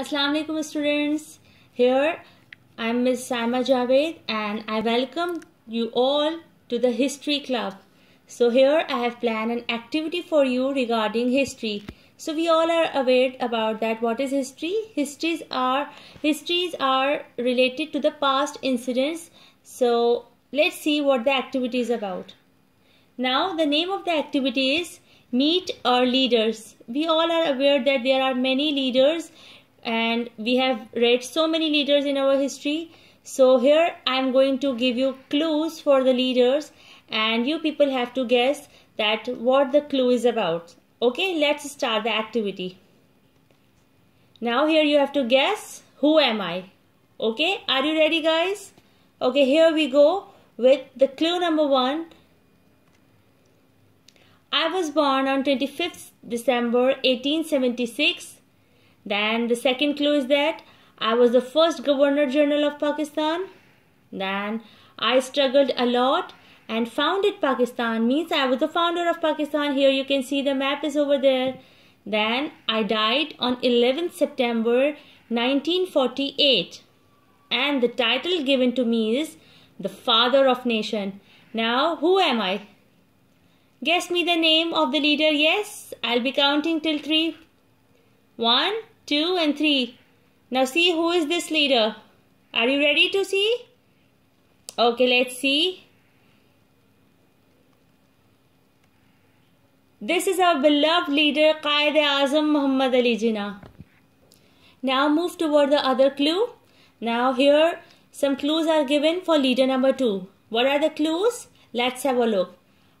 Assalamu alaikum students. Here I am Ms. Sama Javed and I welcome you all to the history club. So here I have planned an activity for you regarding history. So we all are aware about that what is history? Histories are histories are related to the past incidents. So let's see what the activity is about. Now the name of the activity is meet our leaders. We all are aware that there are many leaders and we have read so many leaders in our history so here I am going to give you clues for the leaders and you people have to guess that what the clue is about okay let's start the activity now here you have to guess who am I okay are you ready guys okay here we go with the clue number one I was born on 25th December 1876 then the second clue is that I was the first Governor General of Pakistan. Then I struggled a lot and founded Pakistan means I was the founder of Pakistan. Here you can see the map is over there. Then I died on 11th September 1948 and the title given to me is the father of nation. Now who am I? Guess me the name of the leader. Yes, I'll be counting till 3. 1 2 and 3. Now see who is this leader. Are you ready to see? Okay, let's see. This is our beloved leader Qaid Azam Muhammad Ali Jinnah. Now move toward the other clue. Now here some clues are given for leader number 2. What are the clues? Let's have a look.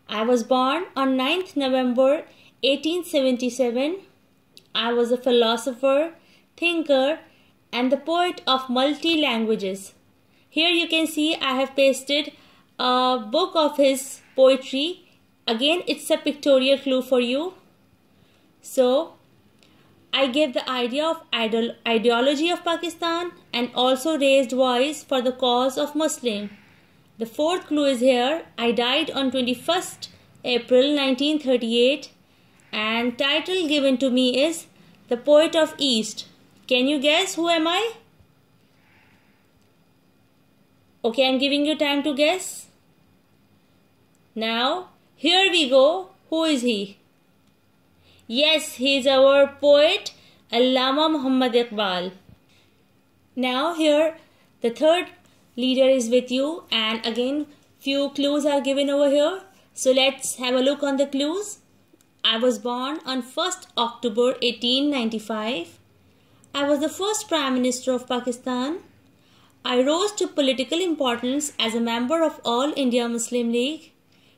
I was born on 9th November 1877 I was a philosopher, thinker, and the poet of multi languages. Here you can see I have pasted a book of his poetry. Again, it's a pictorial clue for you. So, I gave the idea of ideology of Pakistan and also raised voice for the cause of Muslim. The fourth clue is here. I died on 21st April 1938 and title given to me is The Poet of East. Can you guess who am I? Okay, I'm giving you time to guess. Now, here we go. Who is he? Yes, he is our poet, Allama Muhammad Iqbal. Now here, the third leader is with you and again few clues are given over here. So let's have a look on the clues. I was born on 1st October 1895. I was the first Prime Minister of Pakistan. I rose to political importance as a member of All India Muslim League.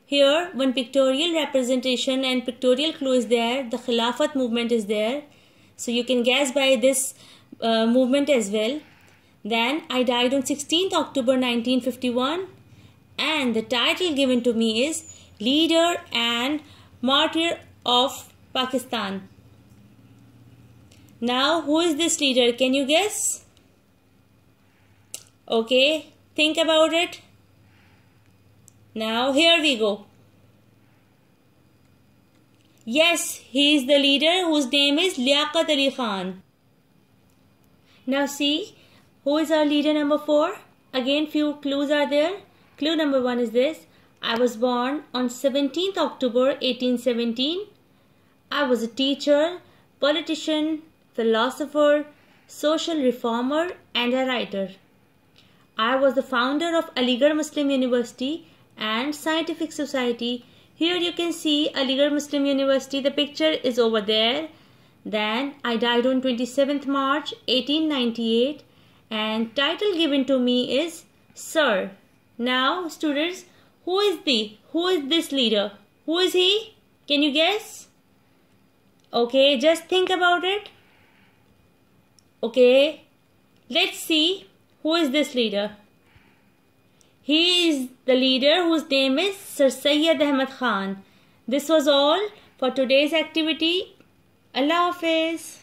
Here, when pictorial representation and pictorial clue is there, the Khilafat movement is there. So you can guess by this uh, movement as well. Then I died on 16th October 1951 and the title given to me is Leader and Martyr of Pakistan. Now, who is this leader? Can you guess? Okay, think about it. Now, here we go. Yes, he is the leader whose name is Liaquat Ali Khan. Now see, who is our leader number 4? Again few clues are there. Clue number 1 is this. I was born on 17th October 1817. I was a teacher, politician, philosopher, social reformer, and a writer. I was the founder of Aligarh Muslim University and Scientific Society. Here you can see Aligarh Muslim University. The picture is over there. Then I died on 27th March 1898 and title given to me is Sir. Now students, who is the who is this leader? Who is he? Can you guess? Okay, just think about it. Okay, let's see who is this leader. He is the leader whose name is Sir Sayyid Ahmed Khan. This was all for today's activity. Allah Hafiz.